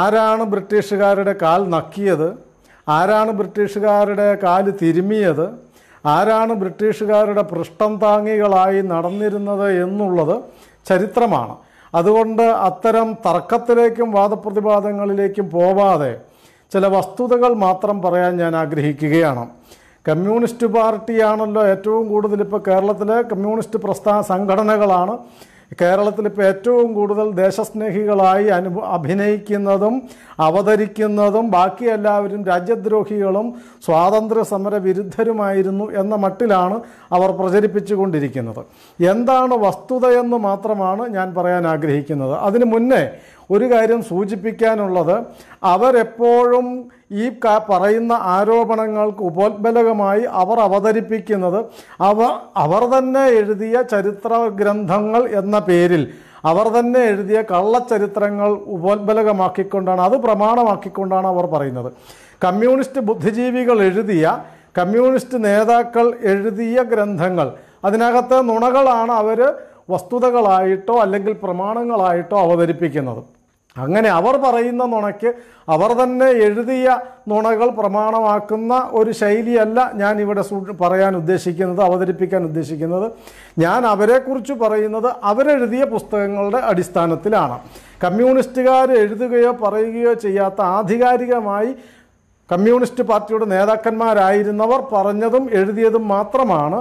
ആരാണ് ബ്രിട്ടീഷുകാരുടെ കാൽ നക്കിയത് ആരാണ് ബ്രിട്ടീഷുകാരുടെ കാല് തിരുമിയത് ആരാണ് ബ്രിട്ടീഷുകാരുടെ പൃഷ്ഠം താങ്ങികളായി നടന്നിരുന്നത് എന്നുള്ളത് ചരിത്രമാണ് അതുകൊണ്ട് അത്തരം തർക്കത്തിലേക്കും വാദപ്രതിവാദങ്ങളിലേക്കും പോവാതെ ചില വസ്തുതകൾ മാത്രം പറയാൻ ഞാൻ ആഗ്രഹിക്കുകയാണ് കമ്മ്യൂണിസ്റ്റ് പാർട്ടിയാണല്ലോ ഏറ്റവും കൂടുതൽ ഇപ്പോൾ കേരളത്തിലെ കമ്മ്യൂണിസ്റ്റ് പ്രസ്ഥാന സംഘടനകളാണ് കേരളത്തിൽ ഇപ്പോൾ ഏറ്റവും കൂടുതൽ ദേശസ്നേഹികളായി അനു അഭിനയിക്കുന്നതും അവതരിക്കുന്നതും ബാക്കി എല്ലാവരും രാജ്യദ്രോഹികളും സ്വാതന്ത്ര്യ സമര വിരുദ്ധരുമായിരുന്നു എന്ന മട്ടിലാണ് അവർ പ്രചരിപ്പിച്ചുകൊണ്ടിരിക്കുന്നത് എന്താണ് വസ്തുതയെന്ന് മാത്രമാണ് ഞാൻ പറയാൻ ആഗ്രഹിക്കുന്നത് അതിനു മുന്നേ ഒരു കാര്യം സൂചിപ്പിക്കാനുള്ളത് അവരെപ്പോഴും ഈ പറയുന്ന ആരോപണങ്ങൾക്ക് ഉപോത്ബലകമായി അവർ അവതരിപ്പിക്കുന്നത് അവ അവർ തന്നെ എഴുതിയ ചരിത്ര ഗ്രന്ഥങ്ങൾ എന്ന പേരിൽ അവർ തന്നെ എഴുതിയ കള്ളച്ചരിത്രങ്ങൾ ഉപോത്ബലകമാക്കിക്കൊണ്ടാണ് അത് പ്രമാണമാക്കിക്കൊണ്ടാണ് അവർ പറയുന്നത് കമ്മ്യൂണിസ്റ്റ് ബുദ്ധിജീവികൾ എഴുതിയ കമ്മ്യൂണിസ്റ്റ് നേതാക്കൾ എഴുതിയ ഗ്രന്ഥങ്ങൾ അതിനകത്തെ നുണകളാണ് അവർ വസ്തുതകളായിട്ടോ അല്ലെങ്കിൽ പ്രമാണങ്ങളായിട്ടോ അവതരിപ്പിക്കുന്നത് അങ്ങനെ അവർ പറയുന്ന നുണയ്ക്ക് അവർ തന്നെ എഴുതിയ നുണകൾ പ്രമാണമാക്കുന്ന ഒരു ശൈലിയല്ല ഞാൻ ഇവിടെ പറയാൻ ഉദ്ദേശിക്കുന്നത് അവതരിപ്പിക്കാൻ ഉദ്ദേശിക്കുന്നത് ഞാൻ അവരെക്കുറിച്ച് പറയുന്നത് അവരെഴുതിയ പുസ്തകങ്ങളുടെ അടിസ്ഥാനത്തിലാണ് കമ്മ്യൂണിസ്റ്റുകാർ എഴുതുകയോ പറയുകയോ ചെയ്യാത്ത ആധികാരികമായി കമ്മ്യൂണിസ്റ്റ് പാർട്ടിയുടെ നേതാക്കന്മാരായിരുന്നവർ പറഞ്ഞതും എഴുതിയതും മാത്രമാണ്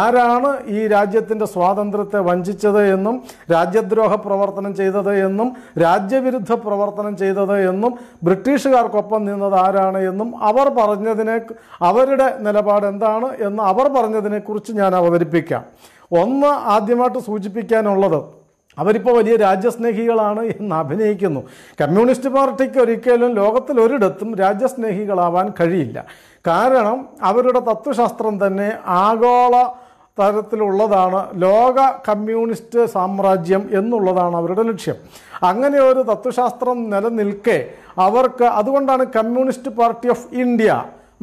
ആരാണ് ഈ രാജ്യത്തിൻ്റെ സ്വാതന്ത്ര്യത്തെ വഞ്ചിച്ചത് എന്നും രാജ്യദ്രോഹ പ്രവർത്തനം ചെയ്തത് എന്നും രാജ്യവിരുദ്ധ പ്രവർത്തനം ചെയ്തത് എന്നും ബ്രിട്ടീഷുകാർക്കൊപ്പം നിന്നത് ആരാണ് എന്നും അവർ പറഞ്ഞതിനെ അവരുടെ നിലപാട് എന്താണ് എന്ന് അവർ പറഞ്ഞതിനെക്കുറിച്ച് ഞാൻ അവതരിപ്പിക്കാം ഒന്ന് ആദ്യമായിട്ട് സൂചിപ്പിക്കാനുള്ളത് അവരിപ്പോൾ വലിയ രാജ്യസ്നേഹികളാണ് എന്ന് അഭിനയിക്കുന്നു കമ്മ്യൂണിസ്റ്റ് പാർട്ടിക്ക് ഒരിക്കലും ലോകത്തിൽ ഒരിടത്തും രാജ്യസ്നേഹികളാവാൻ കഴിയില്ല കാരണം അവരുടെ തത്വശാസ്ത്രം തന്നെ ആഗോള തരത്തിലുള്ളതാണ് ലോക കമ്മ്യൂണിസ്റ്റ് സാമ്രാജ്യം എന്നുള്ളതാണ് അവരുടെ ലക്ഷ്യം അങ്ങനെ ഒരു തത്വശാസ്ത്രം നിലനിൽക്കെ അവർക്ക് അതുകൊണ്ടാണ് Communist Party of India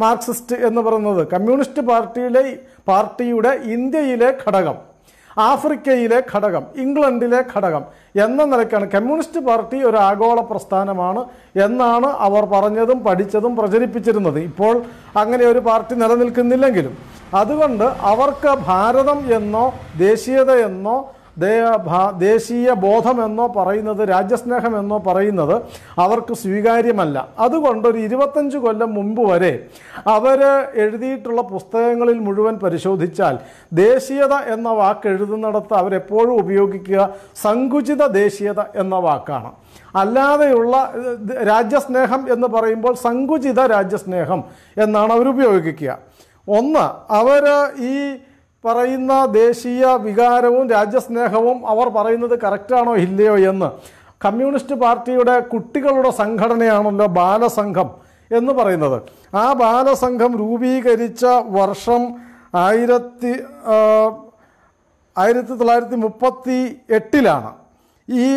Marxist എന്ന് പറയുന്നത് കമ്മ്യൂണിസ്റ്റ് പാർട്ടിയിലെ പാർട്ടിയുടെ ഇന്ത്യയിലെ ഘടകം ആഫ്രിക്കയിലെ ഘടകം ഇംഗ്ലണ്ടിലെ ഘടകം എന്ന നിലയ്ക്കാണ് കമ്മ്യൂണിസ്റ്റ് പാർട്ടി ഒരു ആഗോള പ്രസ്ഥാനമാണ് എന്നാണ് അവർ പറഞ്ഞതും പഠിച്ചതും പ്രചരിപ്പിച്ചിരുന്നത് ഇപ്പോൾ അങ്ങനെ ഒരു പാർട്ടി നിലനിൽക്കുന്നില്ലെങ്കിലും അതുകൊണ്ട് അവർക്ക് ഭാരതം എന്നോ ദേശീയത എന്നോ ദേശീയ ബോധമെന്നോ പറയുന്നത് രാജ്യസ്നേഹമെന്നോ പറയുന്നത് അവർക്ക് സ്വീകാര്യമല്ല അതുകൊണ്ട് ഒരു ഇരുപത്തഞ്ച് കൊല്ലം മുമ്പ് വരെ അവർ എഴുതിയിട്ടുള്ള പുസ്തകങ്ങളിൽ മുഴുവൻ പരിശോധിച്ചാൽ ദേശീയത എന്ന വാക്ക് എഴുതുന്നിടത്ത് അവരെപ്പോഴും ഉപയോഗിക്കുക സങ്കുചിത ദേശീയത എന്ന വാക്കാണ് അല്ലാതെയുള്ള രാജ്യസ്നേഹം എന്ന് പറയുമ്പോൾ സങ്കുചിത രാജ്യസ്നേഹം എന്നാണ് അവർ ഉപയോഗിക്കുക ഒന്ന് അവർ ഈ പറയുന്ന ദേശീയ വികാരവും രാജ്യസ്നേഹവും അവർ പറയുന്നത് കറക്റ്റാണോ ഇല്ലയോ എന്ന് കമ്മ്യൂണിസ്റ്റ് പാർട്ടിയുടെ കുട്ടികളുടെ സംഘടനയാണല്ലോ ബാലസംഘം എന്ന് പറയുന്നത് ആ ബാലസംഘം രൂപീകരിച്ച വർഷം ആയിരത്തി ആയിരത്തി തൊള്ളായിരത്തി മുപ്പത്തി എട്ടിലാണ് ഈ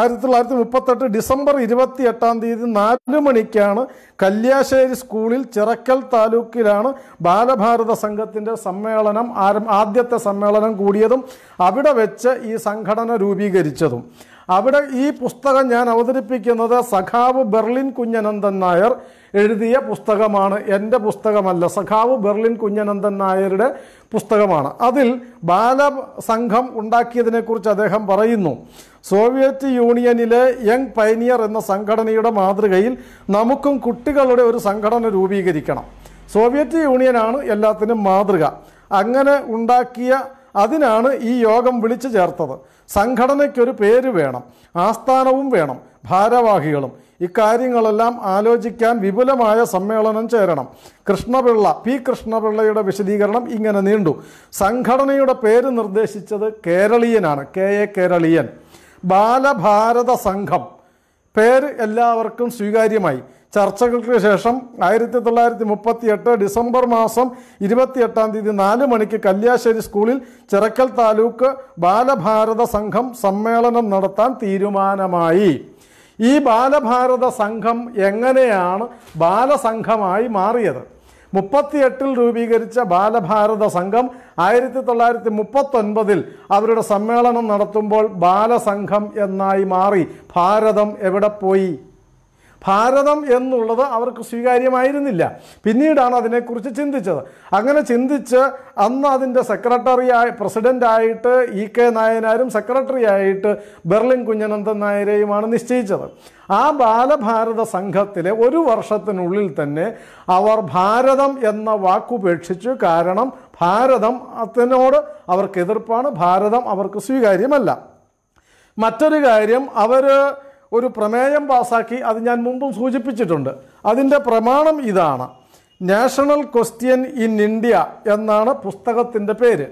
ആയിരത്തി തൊള്ളായിരത്തി മുപ്പത്തെട്ട് ഡിസംബർ ഇരുപത്തി എട്ടാം തീയതി നാല് മണിക്കാണ് കല്യാശ്ശേരി സ്കൂളിൽ ചിറക്കൽ താലൂക്കിലാണ് ബാലഭാരത സംഘത്തിൻ്റെ സമ്മേളനം ആദ്യത്തെ സമ്മേളനം കൂടിയതും അവിടെ വെച്ച് ഈ സംഘടന രൂപീകരിച്ചതും അവിടെ ഈ പുസ്തകം ഞാൻ അവതരിപ്പിക്കുന്നത് സഖാവ് ബെർലിൻ കുഞ്ഞനന്ദൻ നായർ എഴുതിയ പുസ്തകമാണ് എൻ്റെ പുസ്തകമല്ല സഖാവ് ബെർലിൻ കുഞ്ഞനന്ദൻ നായരുടെ പുസ്തകമാണ് അതിൽ ബാലസംഘം ഉണ്ടാക്കിയതിനെക്കുറിച്ച് അദ്ദേഹം പറയുന്നു സോവിയറ്റ് യൂണിയനിലെ യങ് പൈനിയർ എന്ന സംഘടനയുടെ മാതൃകയിൽ നമുക്കും കുട്ടികളുടെ ഒരു സംഘടന രൂപീകരിക്കണം സോവിയറ്റ് യൂണിയനാണ് എല്ലാത്തിനും മാതൃക അങ്ങനെ ഉണ്ടാക്കിയ അതിനാണ് ഈ യോഗം വിളിച്ചു ചേർത്തത് സംഘടനയ്ക്കൊരു പേര് വേണം ആസ്ഥാനവും വേണം ഭാരവാഹികളും ഇക്കാര്യങ്ങളെല്ലാം ആലോചിക്കാൻ വിപുലമായ സമ്മേളനം ചേരണം കൃഷ്ണപിള്ള പി കൃഷ്ണപിള്ളയുടെ വിശദീകരണം ഇങ്ങനെ നീണ്ടു സംഘടനയുടെ പേര് നിർദ്ദേശിച്ചത് കേരളീയനാണ് കെ എ കേരളീയൻ ബാലഭാരത സംഘം പേര് എല്ലാവർക്കും സ്വീകാര്യമായി ചർച്ചകൾക്ക് ശേഷം ആയിരത്തി തൊള്ളായിരത്തി മുപ്പത്തി എട്ട് ഡിസംബർ മാസം എട്ടാം തീയതി നാല് മണിക്ക് കല്യാശ്ശേരി സ്കൂളിൽ ചിറക്കൽ താലൂക്ക് ബാലഭാരത സംഘം സമ്മേളനം നടത്താൻ തീരുമാനമായി ഈ ബാലഭാരത സംഘം എങ്ങനെയാണ് ബാലസംഘമായി മാറിയത് മുപ്പത്തിയെട്ടിൽ രൂപീകരിച്ച ബാലഭാരത സംഘം ആയിരത്തി തൊള്ളായിരത്തി മുപ്പത്തൊൻപതിൽ അവരുടെ സമ്മേളനം നടത്തുമ്പോൾ ബാലസംഘം എന്നായി മാറി ഭാരതം എവിടെ പോയി ഭാരതം എന്നുള്ളത് അവർക്ക് സ്വീകാര്യമായിരുന്നില്ല പിന്നീടാണ് അതിനെക്കുറിച്ച് ചിന്തിച്ചത് അങ്ങനെ ചിന്തിച്ച് അന്ന് അതിൻ്റെ ആയി പ്രസിഡൻ്റായിട്ട് ഇ കെ നായനാരും സെക്രട്ടറി ആയിട്ട് ബെർലിൻ കുഞ്ഞനന്ദൻ നായരെയുമാണ് നിശ്ചയിച്ചത് ആ ബാലഭാരത സംഘത്തിലെ ഒരു വർഷത്തിനുള്ളിൽ തന്നെ അവർ ഭാരതം എന്ന വാക്കുപേക്ഷിച്ചു കാരണം ഭാരതം അതിനോട് അവർക്ക് എതിർപ്പാണ് ഭാരതം അവർക്ക് സ്വീകാര്യമല്ല മറ്റൊരു കാര്യം അവർ ഒരു പ്രമേയം പാസാക്കി അത് ഞാൻ മുമ്പും സൂചിപ്പിച്ചിട്ടുണ്ട് അതിൻ്റെ പ്രമാണം ഇതാണ് നാഷണൽ ക്വസ്റ്റ്യൻ ഇൻ ഇന്ത്യ എന്നാണ് പുസ്തകത്തിൻ്റെ പേര്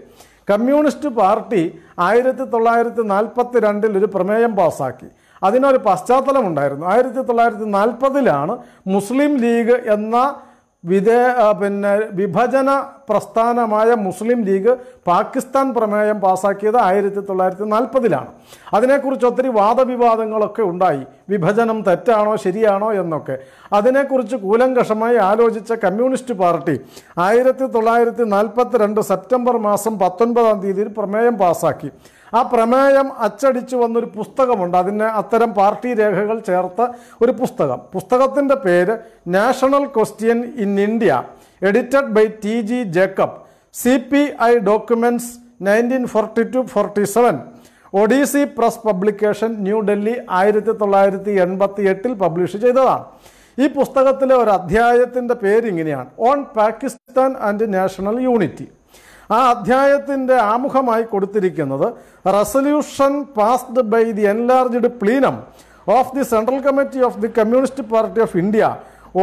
കമ്മ്യൂണിസ്റ്റ് പാർട്ടി ആയിരത്തി തൊള്ളായിരത്തി നാൽപ്പത്തി രണ്ടിൽ ഒരു പ്രമേയം പാസാക്കി അതിനൊരു പശ്ചാത്തലമുണ്ടായിരുന്നു ആയിരത്തി തൊള്ളായിരത്തി നാൽപ്പതിലാണ് മുസ്ലിം ലീഗ് എന്ന വിദേ പിന്നെ വിഭജന പ്രസ്ഥാനമായ മുസ്ലിം ലീഗ് പാകിസ്ഥാൻ പ്രമേയം പാസാക്കിയത് ആയിരത്തി തൊള്ളായിരത്തി നാൽപ്പതിലാണ് അതിനെക്കുറിച്ച് ഒത്തിരി വാദവിവാദങ്ങളൊക്കെ ഉണ്ടായി വിഭജനം തെറ്റാണോ ശരിയാണോ എന്നൊക്കെ അതിനെക്കുറിച്ച് കൂലങ്കഷമായി ആലോചിച്ച കമ്മ്യൂണിസ്റ്റ് പാർട്ടി ആയിരത്തി തൊള്ളായിരത്തി രണ്ട് സെപ്റ്റംബർ മാസം പത്തൊൻപതാം തീയതിയിൽ പ്രമേയം പാസാക്കി ആ പ്രമേയം അച്ചടിച്ചു വന്നൊരു പുസ്തകമുണ്ട് അതിന് അത്തരം പാർട്ടി രേഖകൾ ചേർത്ത ഒരു പുസ്തകം പുസ്തകത്തിൻ്റെ പേര് National Question in India edited by T G Jacob C P I documents nineteen forty two forty seven Odyssey Press publication New Delhi ആയിരത്തി തൊള്ളായിരത്തി എൺപത്തി എട്ടിൽ പബ്ലിഷ് ചെയ്തതാണ് ഈ പുസ്തകത്തിലെ ഒരു അധ്യായത്തിൻ്റെ പേരിങ്ങനെയാണ് On Pakistan and National Unity ആ അധ്യായത്തിൻ്റെ ആമുഖമായി കൊടുത്തിരിക്കുന്നത് resolution passed by the enlarged plenum of the Central Committee of the Communist Party of India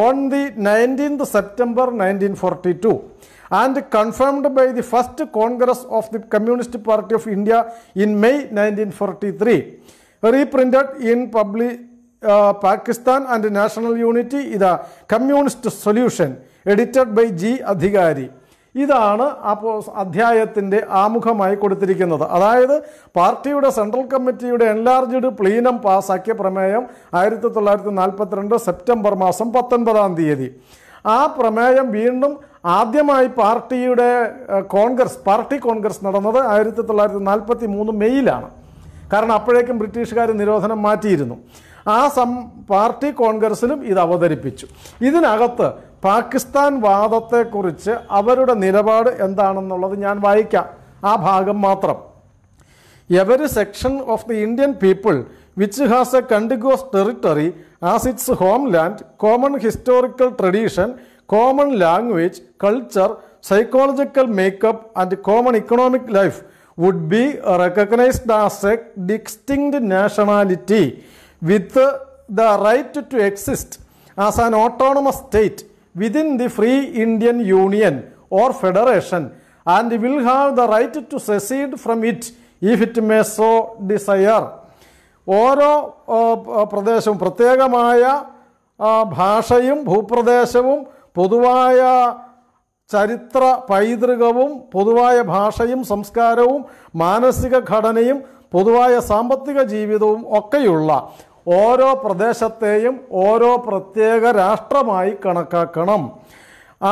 on the nineteenth September nineteen forty two and confirmed by the First Congress of the Communist Party of India in May nineteen forty three reprinted in പബ്ലി Pakistan and National Unity ഇത് communist solution edited by G Adhikari ഇതാണ് ആ അധ്യായത്തിൻ്റെ ആമുഖമായി കൊടുത്തിരിക്കുന്നത് അതായത് പാർട്ടിയുടെ central കമ്മിറ്റിയുടെ എൻലാർജ്ഡ് പ്ലീനം പാസാക്കിയ പ്രമേയം ആയിരത്തി തൊള്ളായിരത്തി നാൽപ്പത്തിരണ്ട് സെപ്റ്റംബർ മാസം പത്തൊൻപതാം തീയതി ആ പ്രമേയം വീണ്ടും ആദ്യമായി പാർട്ടിയുടെ കോൺഗ്രസ് പാർട്ടി കോൺഗ്രസ് നടന്നത് ആയിരത്തി തൊള്ളായിരത്തി നാൽപ്പത്തി മൂന്ന് മെയ്യിലാണ് കാരണം അപ്പോഴേക്കും ബ്രിട്ടീഷുകാർ നിരോധനം മാറ്റിയിരുന്നു ആ സം പാർട്ടി കോൺഗ്രസിലും ഇത് അവതരിപ്പിച്ചു ഇതിനകത്ത് പാകിസ്ഥാൻ വാദത്തെക്കുറിച്ച് അവരുടെ നിലപാട് എന്താണെന്നുള്ളത് ഞാൻ വായിക്കാം ആ ഭാഗം മാത്രം every section of the Indian people which has a contiguous territory as its homeland common historical tradition common language culture psychological makeup and common economic life would be recognised as a distinct nationality with the right to exist as an autonomous state within the free Indian Union or Federation and will have the right to secede from it if it may so desire. ഓരോ പ്രദേശവും പ്രത്യേകമായ ഭാഷയും ഭൂപ്രദേശവും പൊതുവായ ചരിത്ര പൈതൃകവും പൊതുവായ ഭാഷയും സംസ്കാരവും മാനസിക ഘടനയും പൊതുവായ സാമ്പത്തിക ജീവിതവും ഒക്കെയുള്ള ഓരോ പ്രദേശത്തെയും ഓരോ പ്രത്യേക രാഷ്ട്രമായി കണക്കാക്കണം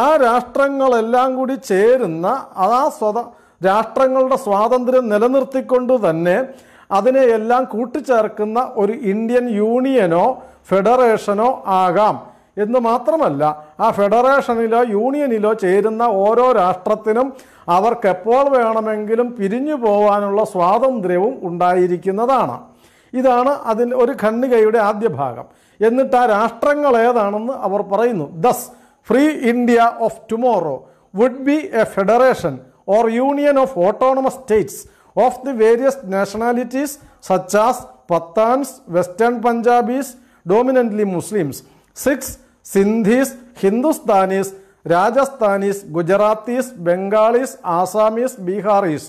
ആ രാഷ്ട്രങ്ങളെല്ലാം കൂടി ചേരുന്ന ആ സ്വത രാഷ്ട്രങ്ങളുടെ സ്വാതന്ത്ര്യം നിലനിർത്തിക്കൊണ്ട് തന്നെ അതിനെ എല്ലാം കൂട്ടിച്ചേർക്കുന്ന ഒരു ഇന്ത്യൻ യൂണിയനോ ഫെഡറേഷനോ ആകാം എന്ന് മാത്രമല്ല ആ ഫെഡറേഷനിലോ യൂണിയനിലോ ചേരുന്ന ഓരോ രാഷ്ട്രത്തിനും അവർക്കെപ്പോൾ വേണമെങ്കിലും പിരിഞ്ഞു പോവാനുള്ള സ്വാതന്ത്ര്യവും ഉണ്ടായിരിക്കുന്നതാണ് ഇതാണ് അതിൽ ഒരു ഖണ്ണികയുടെ ആദ്യ ഭാഗം എന്നിട്ട് ആ രാഷ്ട്രങ്ങൾ ഏതാണെന്ന് അവർ പറയുന്നു thus free India of tomorrow would be a federation or union of autonomous states of the various nationalities such as Pathans western Punjabis dominantly Muslims Sikhs Sindhis Hindustanis Rajasthanis Gujaratis Bengalis Assamese Biharis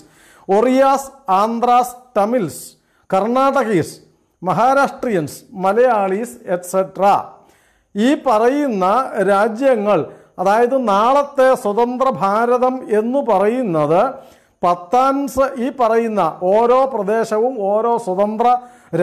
Oriyas Andhras Tamils Karnatakis Maharashtrians Malayalis etcetera ഈ പറയുന്ന രാജ്യങ്ങൾ അതായത് നാളത്തെ സ്വതന്ത്ര ഭാരതം എന്ന് പറയുന്നത് പത്താം ഈ പറയുന്ന ഓരോ പ്രദേശവും ഓരോ സ്വതന്ത്ര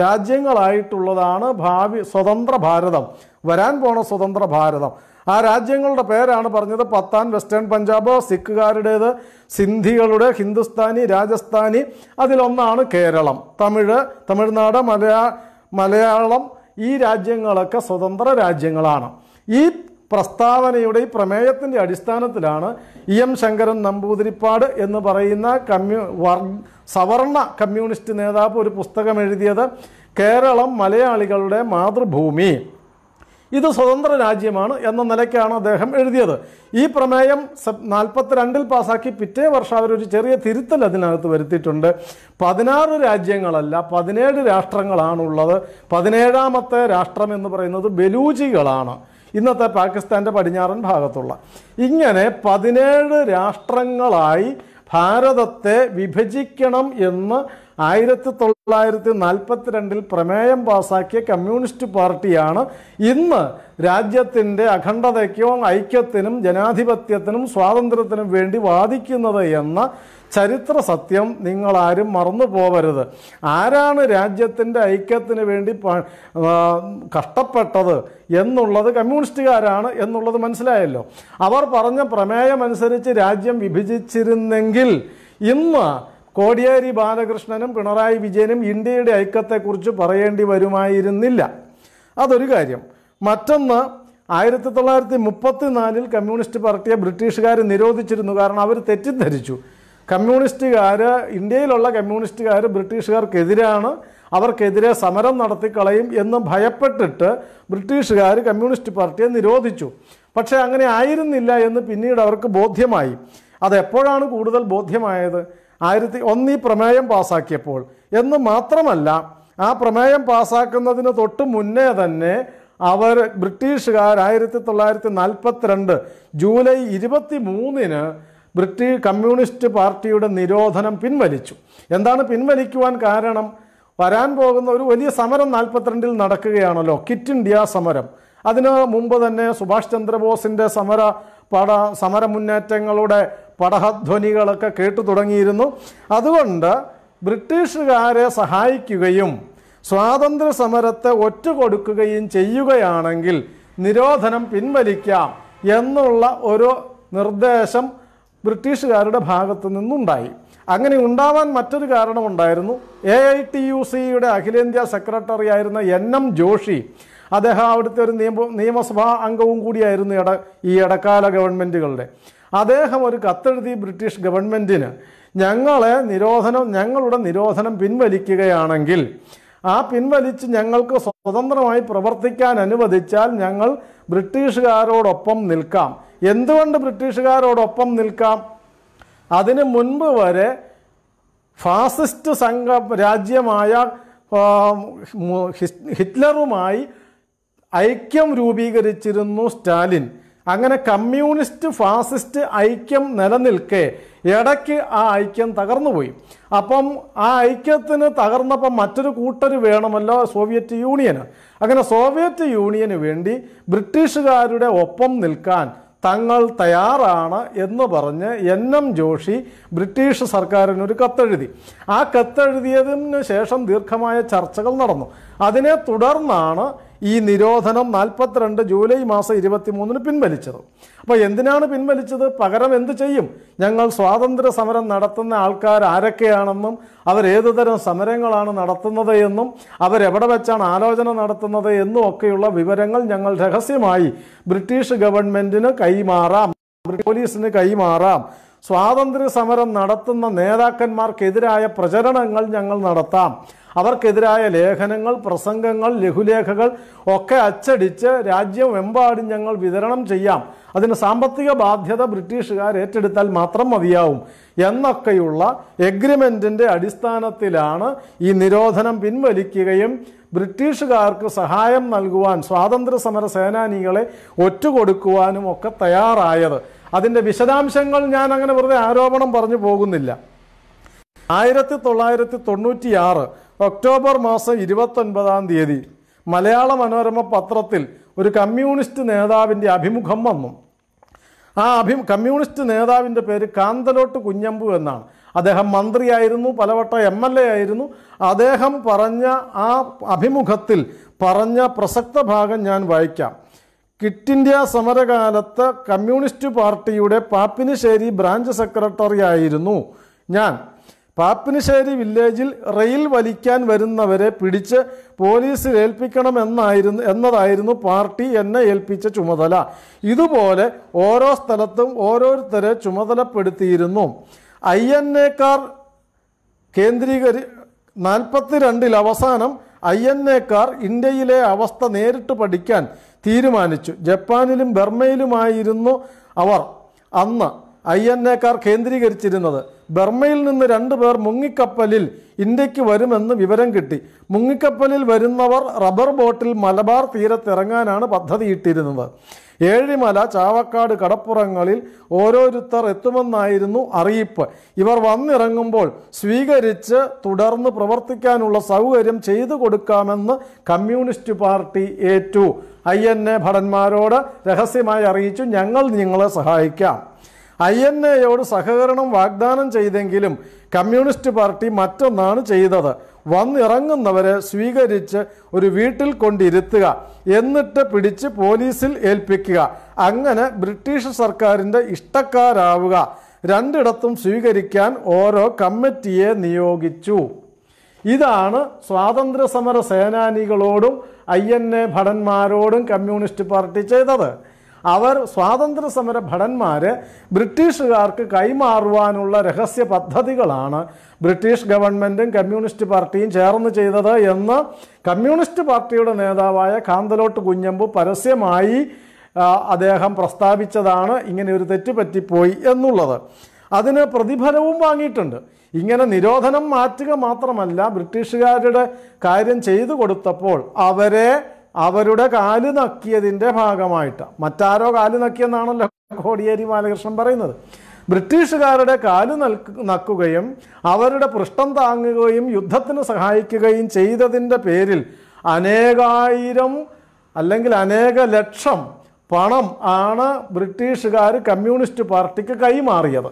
രാജ്യങ്ങളായിട്ടുള്ളതാണ് ഭാവി സ്വതന്ത്ര ഭാരതം വരാൻ പോണ സ്വതന്ത്ര ഭാരതം ആ രാജ്യങ്ങളുടെ പേരാണ് പറഞ്ഞത് പത്താൻ വെസ്റ്റേൺ പഞ്ചാബ് സിഖുകാരുടേത് സിന്ധികളുടെ ഹിന്ദുസ്ഥാനി രാജസ്ഥാനി അതിലൊന്നാണ് കേരളം തമിഴ് തമിഴ്നാട് മലയാ മലയാളം ഈ രാജ്യങ്ങളൊക്കെ സ്വതന്ത്ര രാജ്യങ്ങളാണ് ഈ പ്രസ്താവനയുടെ ഈ പ്രമേയത്തിൻ്റെ അടിസ്ഥാനത്തിലാണ് ഇ എം ശങ്കരൻ നമ്പൂതിരിപ്പാട് എന്ന് പറയുന്ന കമ്മ്യൂ വർ സവർണ കമ്മ്യൂണിസ്റ്റ് നേതാവ് ഒരു പുസ്തകം എഴുതിയത് കേരളം മലയാളികളുടെ മാതൃഭൂമി ഇത് സ്വതന്ത്ര രാജ്യമാണ് എന്ന നിലയ്ക്കാണ് അദ്ദേഹം എഴുതിയത് ഈ പ്രമേയം നാൽപ്പത്തിരണ്ടിൽ പാസാക്കി പിറ്റേ വർഷം അവരൊരു ചെറിയ തിരുത്തൽ അതിനകത്ത് വരുത്തിയിട്ടുണ്ട് പതിനാറ് രാജ്യങ്ങളല്ല പതിനേഴ് രാഷ്ട്രങ്ങളാണുള്ളത് പതിനേഴാമത്തെ രാഷ്ട്രം എന്ന് പറയുന്നത് ബലൂചികളാണ് ഇന്നത്തെ പാകിസ്ഥാൻ്റെ പടിഞ്ഞാറൻ ഭാഗത്തുള്ള ഇങ്ങനെ പതിനേഴ് രാഷ്ട്രങ്ങളായി ഭാരതത്തെ വിഭജിക്കണം എന്ന് ആയിരത്തി തൊള്ളായിരത്തി നാൽപ്പത്തിരണ്ടിൽ പ്രമേയം പാസാക്കിയ കമ്മ്യൂണിസ്റ്റ് പാർട്ടിയാണ് ഇന്ന് രാജ്യത്തിൻ്റെ അഖണ്ഡതയ്ക്കും ഐക്യത്തിനും ജനാധിപത്യത്തിനും സ്വാതന്ത്ര്യത്തിനും വേണ്ടി വാദിക്കുന്നത് എന്ന ചരിത്ര സത്യം നിങ്ങളാരും മറന്നു പോവരുത് ആരാണ് രാജ്യത്തിൻ്റെ ഐക്യത്തിന് വേണ്ടി കഷ്ടപ്പെട്ടത് എന്നുള്ളത് കമ്മ്യൂണിസ്റ്റുകാരാണ് എന്നുള്ളത് മനസ്സിലായല്ലോ അവർ പറഞ്ഞ പ്രമേയമനുസരിച്ച് രാജ്യം വിഭജിച്ചിരുന്നെങ്കിൽ ഇന്ന് കോടിയേരി ബാലകൃഷ്ണനും പിണറായി വിജയനും ഇന്ത്യയുടെ ഐക്യത്തെക്കുറിച്ച് പറയേണ്ടി വരുമായിരുന്നില്ല അതൊരു കാര്യം മറ്റൊന്ന് ആയിരത്തി തൊള്ളായിരത്തി മുപ്പത്തി നാലിൽ കമ്മ്യൂണിസ്റ്റ് പാർട്ടിയെ ബ്രിട്ടീഷുകാർ നിരോധിച്ചിരുന്നു കാരണം അവർ തെറ്റിദ്ധരിച്ചു കമ്മ്യൂണിസ്റ്റുകാർ ഇന്ത്യയിലുള്ള കമ്മ്യൂണിസ്റ്റുകാർ ബ്രിട്ടീഷുകാർക്കെതിരാണ് അവർക്കെതിരെ സമരം നടത്തിക്കളയും എന്ന് ഭയപ്പെട്ടിട്ട് ബ്രിട്ടീഷുകാർ കമ്മ്യൂണിസ്റ്റ് പാർട്ടിയെ നിരോധിച്ചു പക്ഷേ അങ്ങനെ ആയിരുന്നില്ല എന്ന് പിന്നീട് അവർക്ക് ബോധ്യമായി അതെപ്പോഴാണ് കൂടുതൽ ബോധ്യമായത് ആയിരത്തി ഒന്ന് ഈ പ്രമേയം പാസാക്കിയപ്പോൾ എന്ന് മാത്രമല്ല ആ പ്രമേയം പാസാക്കുന്നതിന് തൊട്ട് മുന്നേ തന്നെ അവർ ബ്രിട്ടീഷുകാർ ആയിരത്തി തൊള്ളായിരത്തി നാൽപ്പത്തിരണ്ട് ജൂലൈ ഇരുപത്തി മൂന്നിന് ബ്രിട്ടീഷ് കമ്മ്യൂണിസ്റ്റ് പാർട്ടിയുടെ നിരോധനം പിൻവലിച്ചു എന്താണ് പിൻവലിക്കുവാൻ കാരണം വരാൻ പോകുന്ന ഒരു വലിയ സമരം നാൽപ്പത്തിരണ്ടിൽ നടക്കുകയാണല്ലോ കിറ്റ് ഇന്ത്യ സമരം അതിനു മുമ്പ് തന്നെ സുഭാഷ് ചന്ദ്രബോസിൻ്റെ സമര പട സമരമുന്നേറ്റങ്ങളുടെ പടഹധ്വനികളൊക്കെ കേട്ടു തുടങ്ങിയിരുന്നു അതുകൊണ്ട് ബ്രിട്ടീഷുകാരെ സഹായിക്കുകയും സ്വാതന്ത്ര്യ സമരത്തെ ഒറ്റ കൊടുക്കുകയും ചെയ്യുകയാണെങ്കിൽ നിരോധനം പിൻവലിക്കാം എന്നുള്ള ഒരു നിർദ്ദേശം ബ്രിട്ടീഷുകാരുടെ ഭാഗത്തു നിന്നുണ്ടായി അങ്ങനെ ഉണ്ടാവാൻ മറ്റൊരു കാരണമുണ്ടായിരുന്നു എ ഐ ടി യു സിയുടെ അഖിലേന്ത്യാ സെക്രട്ടറി ആയിരുന്ന എൻ എം ജോഷി അദ്ദേഹം അവിടുത്തെ ഒരു നിയമ നിയമസഭാ അംഗവും കൂടിയായിരുന്നു ഇട ഈ ഇടക്കാല ഗവൺമെൻറ്റുകളുടെ അദ്ദേഹം ഒരു കത്തെഴുതി ബ്രിട്ടീഷ് ഗവൺമെൻറ്റിന് ഞങ്ങളെ നിരോധനം ഞങ്ങളുടെ നിരോധനം പിൻവലിക്കുകയാണെങ്കിൽ ആ പിൻവലിച്ച് ഞങ്ങൾക്ക് സ്വതന്ത്രമായി പ്രവർത്തിക്കാൻ അനുവദിച്ചാൽ ഞങ്ങൾ ബ്രിട്ടീഷുകാരോടൊപ്പം നിൽക്കാം എന്തുകൊണ്ട് ബ്രിട്ടീഷുകാരോടൊപ്പം നിൽക്കാം അതിന് മുൻപ് വരെ ഫാസിസ്റ്റ് സംഘ രാജ്യമായ ഹിറ്റ്ലറുമായി ഐക്യം രൂപീകരിച്ചിരുന്നു സ്റ്റാലിൻ അങ്ങനെ കമ്മ്യൂണിസ്റ്റ് ഫാസിസ്റ്റ് ഐക്യം നിലനിൽക്കെ ഇടയ്ക്ക് ആ ഐക്യം തകർന്നുപോയി അപ്പം ആ ഐക്യത്തിന് തകർന്നപ്പം മറ്റൊരു കൂട്ടർ വേണമല്ലോ സോവിയറ്റ് യൂണിയന് അങ്ങനെ സോവിയറ്റ് യൂണിയന് വേണ്ടി ബ്രിട്ടീഷുകാരുടെ ഒപ്പം നിൽക്കാൻ തങ്ങൾ തയ്യാറാണ് എന്ന് പറഞ്ഞ് എൻ എം ജോഷി ബ്രിട്ടീഷ് സർക്കാരിനൊരു കത്തെഴുതി ആ കത്തെഴുതിയതിന് ശേഷം ദീർഘമായ ചർച്ചകൾ നടന്നു അതിനെ തുടർന്നാണ് ഈ നിരോധനം നാൽപ്പത്തിരണ്ട് ജൂലൈ മാസം ഇരുപത്തിമൂന്നിന് പിൻവലിച്ചത് അപ്പോൾ എന്തിനാണ് പിൻവലിച്ചത് പകരം എന്ത് ചെയ്യും ഞങ്ങൾ സ്വാതന്ത്ര്യ സമരം നടത്തുന്ന ആൾക്കാർ ആരൊക്കെയാണെന്നും അവരേതു തരം സമരങ്ങളാണ് നടത്തുന്നത് എന്നും അവരെവിടെ വെച്ചാണ് ആലോചന നടത്തുന്നത് എന്നും ഒക്കെയുള്ള വിവരങ്ങൾ ഞങ്ങൾ രഹസ്യമായി ബ്രിട്ടീഷ് ഗവൺമെൻറ്റിന് കൈമാറാം പോലീസിന് കൈമാറാം സ്വാതന്ത്ര്യ സമരം നടത്തുന്ന നേതാക്കന്മാർക്കെതിരായ പ്രചരണങ്ങൾ ഞങ്ങൾ നടത്താം അവർക്കെതിരായ ലേഖനങ്ങൾ പ്രസംഗങ്ങൾ ലഘുലേഖകൾ ഒക്കെ അച്ചടിച്ച് രാജ്യമെമ്പാടും ഞങ്ങൾ വിതരണം ചെയ്യാം അതിന് സാമ്പത്തിക ബാധ്യത ബ്രിട്ടീഷുകാർ ഏറ്റെടുത്താൽ മാത്രം മതിയാവും എന്നൊക്കെയുള്ള എഗ്രിമെൻറ്റിൻ്റെ അടിസ്ഥാനത്തിലാണ് ഈ നിരോധനം പിൻവലിക്കുകയും ബ്രിട്ടീഷുകാർക്ക് സഹായം നൽകുവാൻ സ്വാതന്ത്ര്യ സമര സേനാനികളെ ഒറ്റുകൊടുക്കുവാനും ഒക്കെ തയ്യാറായത് അതിൻ്റെ വിശദാംശങ്ങൾ ഞാൻ അങ്ങനെ വെറുതെ ആരോപണം പറഞ്ഞു പോകുന്നില്ല ആയിരത്തി തൊള്ളായിരത്തി തൊണ്ണൂറ്റിയാറ് ഒക്ടോബർ മാസം ഇരുപത്തൊൻപതാം തീയതി മലയാള മനോരമ പത്രത്തിൽ ഒരു കമ്മ്യൂണിസ്റ്റ് നേതാവിൻ്റെ അഭിമുഖം വന്നു ആ അഭി കമ്മ്യൂണിസ്റ്റ് നേതാവിൻ്റെ പേര് കാന്തലോട്ട് കുഞ്ഞമ്പു എന്നാണ് അദ്ദേഹം മന്ത്രിയായിരുന്നു പലവട്ടം എം എൽ എ ആയിരുന്നു അദ്ദേഹം പറഞ്ഞ ആ അഭിമുഖത്തിൽ പറഞ്ഞ പ്രസക്ത ഭാഗം ഞാൻ വായിക്കാം കിറ്റ് ഇന്ത്യ സമരകാലത്ത് കമ്മ്യൂണിസ്റ്റ് പാർട്ടിയുടെ പാപ്പിനിശ്ശേരി ബ്രാഞ്ച് സെക്രട്ടറി ആയിരുന്നു ഞാൻ പാപ്പിനിശ്ശേരി വില്ലേജിൽ റെയിൽ വലിക്കാൻ വരുന്നവരെ പിടിച്ച് പോലീസിൽ ഏൽപ്പിക്കണമെന്നായിരുന്നു എന്നതായിരുന്നു പാർട്ടി എന്നെ ഏൽപ്പിച്ച ചുമതല ഇതുപോലെ ഓരോ സ്ഥലത്തും ഓരോരുത്തരെ ചുമതലപ്പെടുത്തിയിരുന്നു ഐ എൻ എക്കാർ കേന്ദ്രീകരി നാൽപ്പത്തിരണ്ടിൽ അവസാനം ഐ എൻ എക്കാർ ഇന്ത്യയിലെ അവസ്ഥ നേരിട്ട് പഠിക്കാൻ തീരുമാനിച്ചു ജപ്പാനിലും ബർമയിലുമായിരുന്നു അവർ അന്ന് ഐ എൻ എക്കാർ കേന്ദ്രീകരിച്ചിരുന്നത് ബർമ്മയിൽ നിന്ന് രണ്ടുപേർ മുങ്ങിക്കപ്പലിൽ ഇന്ത്യക്ക് വരുമെന്ന് വിവരം കിട്ടി മുങ്ങിക്കപ്പലിൽ വരുന്നവർ റബ്ബർ ബോട്ടിൽ മലബാർ തീരത്തിറങ്ങാനാണ് പദ്ധതിയിട്ടിരുന്നത് ഏഴിമല ചാവക്കാട് കടപ്പുറങ്ങളിൽ ഓരോരുത്തർ എത്തുമെന്നായിരുന്നു അറിയിപ്പ് ഇവർ വന്നിറങ്ങുമ്പോൾ സ്വീകരിച്ച് തുടർന്ന് പ്രവർത്തിക്കാനുള്ള സൗകര്യം ചെയ്തു കൊടുക്കാമെന്ന് കമ്മ്യൂണിസ്റ്റ് പാർട്ടി ഏറ്റു ഐ എൻ എ ഭടന്മാരോട് രഹസ്യമായി അറിയിച്ചു ഞങ്ങൾ നിങ്ങളെ സഹായിക്കാം ഐ എൻ എയോട് സഹകരണം വാഗ്ദാനം ചെയ്തെങ്കിലും കമ്മ്യൂണിസ്റ്റ് പാർട്ടി മറ്റൊന്നാണ് ചെയ്തത് വന്നിറങ്ങുന്നവരെ സ്വീകരിച്ച് ഒരു വീട്ടിൽ കൊണ്ടിരുത്തുക എന്നിട്ട് പിടിച്ച് പോലീസിൽ ഏൽപ്പിക്കുക അങ്ങനെ ബ്രിട്ടീഷ് സർക്കാരിൻ്റെ ഇഷ്ടക്കാരാവുക രണ്ടിടത്തും സ്വീകരിക്കാൻ ഓരോ കമ്മിറ്റിയെ നിയോഗിച്ചു ഇതാണ് സ്വാതന്ത്ര്യ സമര സേനാനികളോടും ഐ എൻ എ ഭടന്മാരോടും കമ്മ്യൂണിസ്റ്റ് പാർട്ടി ചെയ്തത് അവർ സ്വാതന്ത്ര്യ സമര ഭടന്മാർ ബ്രിട്ടീഷുകാർക്ക് കൈമാറുവാനുള്ള രഹസ്യ പദ്ധതികളാണ് ബ്രിട്ടീഷ് ഗവൺമെൻറ്റും കമ്മ്യൂണിസ്റ്റ് പാർട്ടിയും ചേർന്ന് ചെയ്തത് എന്ന് കമ്മ്യൂണിസ്റ്റ് പാർട്ടിയുടെ നേതാവായ കാന്തലോട്ട് കുഞ്ഞമ്പു പരസ്യമായി അദ്ദേഹം പ്രസ്താവിച്ചതാണ് ഇങ്ങനെ ഒരു തെറ്റുപറ്റിപ്പോയി എന്നുള്ളത് അതിന് പ്രതിഫലവും വാങ്ങിയിട്ടുണ്ട് ഇങ്ങനെ നിരോധനം മാറ്റുക മാത്രമല്ല ബ്രിട്ടീഷുകാരുടെ കാര്യം ചെയ്തു കൊടുത്തപ്പോൾ അവരെ അവരുടെ കാല് നക്കിയതിൻ്റെ ഭാഗമായിട്ട് മറ്റാരോ കാല് നക്കിയെന്നാണല്ലോ കോടിയേരി ബാലകൃഷ്ണൻ പറയുന്നത് ബ്രിട്ടീഷുകാരുടെ കാല് നക്കുകയും അവരുടെ പൃഷ്ഠം താങ്ങുകയും യുദ്ധത്തിന് സഹായിക്കുകയും ചെയ്തതിൻ്റെ പേരിൽ അനേകായിരം അല്ലെങ്കിൽ അനേക ലക്ഷം പണം ആണ് ബ്രിട്ടീഷുകാർ കമ്മ്യൂണിസ്റ്റ് പാർട്ടിക്ക് കൈമാറിയത്